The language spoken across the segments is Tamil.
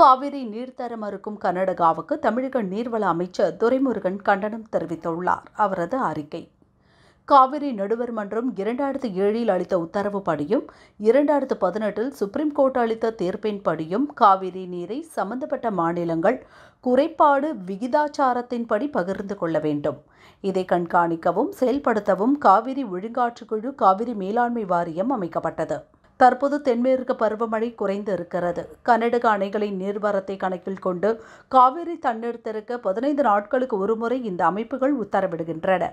காவிரி நீர்த்தரம் மறுக்கும் கர்நாடகாவுக்கு தமிழக நீர்வள அமைச்சர் துரைமுருகன் கண்டனம் தெரிவித்துள்ளார் அவரது அறிக்கை காவிரி நடுவர் மன்றம் இரண்டாயிரத்து ஏழில் அளித்த உத்தரவுப்படியும் இரண்டாயிரத்து பதினெட்டில் சுப்ரீம் கோர்ட் அளித்த தீர்ப்பின்படியும் காவிரி நீரை சம்பந்தப்பட்ட மாநிலங்கள் குறைபாடு விகிதாச்சாரத்தின்படி பகிர்ந்து கொள்ள வேண்டும் இதை கண்காணிக்கவும் செயல்படுத்தவும் காவிரி ஒழுங்காற்றுக்குழு காவிரி மேலாண்மை வாரியம் அமைக்கப்பட்டது தற்போது தென்மேற்கு பருவமழை குறைந்து இருக்கிறது கர்நாடக அணைகளின் நீர்வரத்தை கணக்கில் கொண்டு காவிரி தண்ணீர் திறக்க பதினைந்து நாட்களுக்கு ஒருமுறை இந்த அமைப்புகள் உத்தரவிடுகின்றன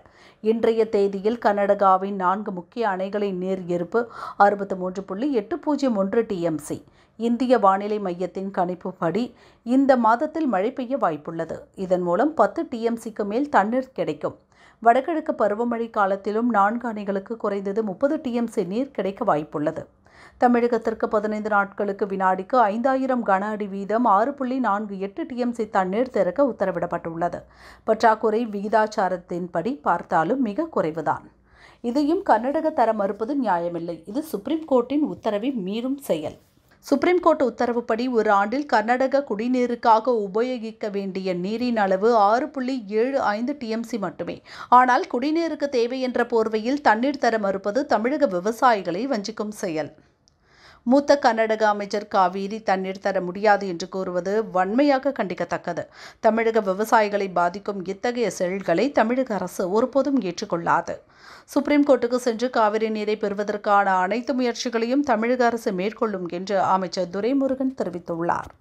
இன்றைய தேதியில் கர்நாடகாவின் நான்கு முக்கிய அணைகளின் நீர் இருப்பு அறுபத்தி மூன்று புள்ளி எட்டு பூஜ்ஜியம் ஒன்று டிஎம்சி இந்திய வானிலை மையத்தின் கணிப்புப்படி இந்த மாதத்தில் மழை பெய்ய வாய்ப்புள்ளது இதன் மூலம் பத்து டிஎம்சிக்கு மேல் தண்ணீர் கிடைக்கும் வடகிழக்கு பருவமழை காலத்திலும் நான்கு அணைகளுக்கு குறைந்தது முப்பது டிஎம்சி நீர் கிடைக்க வாய்ப்புள்ளது தமிழகத்திற்கு பதினைந்து நாட்களுக்கு வினாடிக்கு ஐந்தாயிரம் கன அடி வீதம் ஆறு புள்ளி நான்கு எட்டு டிஎம்சி தண்ணீர் திறக்க உத்தரவிடப்பட்டுள்ளது பற்றாக்குறை விகிதாச்சாரத்தின்படி பார்த்தாலும் மிக குறைவுதான் இதையும் கர்நாடக தர மறுப்பது நியாயமில்லை இது சுப்ரீம் கோர்ட்டின் உத்தரவை மீறும் செயல் சுப்ரீம் கோர்ட் உத்தரவுப்படி ஒரு ஆண்டில் கர்நாடக குடிநீருக்காக உபயோகிக்க வேண்டிய நீரின் அளவு ஆறு புள்ளி ஏழு ஐந்து டிஎம்சி மட்டுமே ஆனால் குடிநீருக்கு தேவை என்ற போர்வையில் தண்ணீர் தர மறுப்பது தமிழக விவசாயிகளை வஞ்சிக்கும் செயல் மூத்த கர்நாடக அமைச்சர் காவேரி தண்ணீர் தர முடியாது என்று கூறுவது வன்மையாக கண்டிக்கத்தக்கது தமிழக விவசாயிகளை பாதிக்கும் இத்தகைய செயல்களை தமிழக அரசு ஒருபோதும் ஏற்றுக்கொள்ளாது சுப்ரீம் கோர்ட்டுக்கு சென்று காவிரி நீரை பெறுவதற்கான அனைத்து முயற்சிகளையும் தமிழக அரசு மேற்கொள்ளும் என்று அமைச்சர் துரைமுருகன் தெரிவித்துள்ளார்